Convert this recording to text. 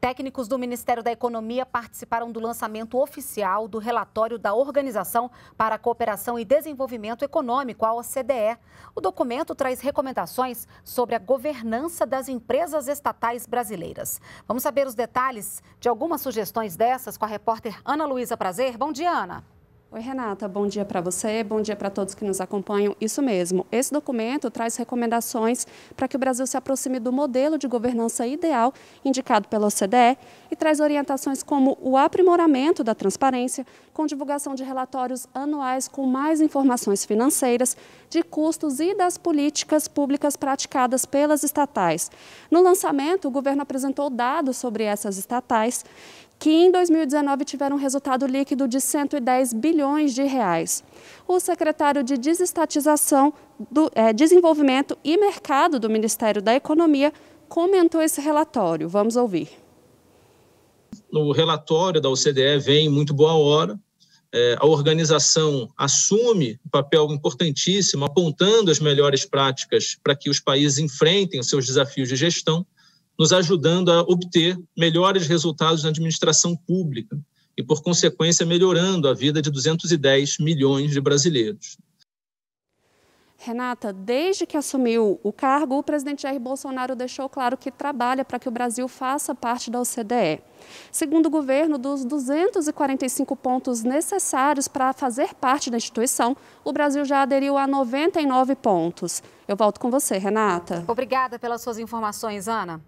Técnicos do Ministério da Economia participaram do lançamento oficial do relatório da Organização para a Cooperação e Desenvolvimento Econômico, a OCDE. O documento traz recomendações sobre a governança das empresas estatais brasileiras. Vamos saber os detalhes de algumas sugestões dessas com a repórter Ana Luísa Prazer. Bom dia, Ana. Oi, Renata, bom dia para você, bom dia para todos que nos acompanham. Isso mesmo, esse documento traz recomendações para que o Brasil se aproxime do modelo de governança ideal indicado pela OCDE e traz orientações como o aprimoramento da transparência, com divulgação de relatórios anuais com mais informações financeiras, de custos e das políticas públicas praticadas pelas estatais. No lançamento, o governo apresentou dados sobre essas estatais que em 2019 tiveram um resultado líquido de 110 bilhões de reais. O secretário de Desestatização, do, é, Desenvolvimento e Mercado do Ministério da Economia comentou esse relatório. Vamos ouvir. O relatório da OCDE vem em muito boa hora. É, a organização assume um papel importantíssimo, apontando as melhores práticas para que os países enfrentem os seus desafios de gestão nos ajudando a obter melhores resultados na administração pública e, por consequência, melhorando a vida de 210 milhões de brasileiros. Renata, desde que assumiu o cargo, o presidente Jair Bolsonaro deixou claro que trabalha para que o Brasil faça parte da OCDE. Segundo o governo, dos 245 pontos necessários para fazer parte da instituição, o Brasil já aderiu a 99 pontos. Eu volto com você, Renata. Obrigada pelas suas informações, Ana.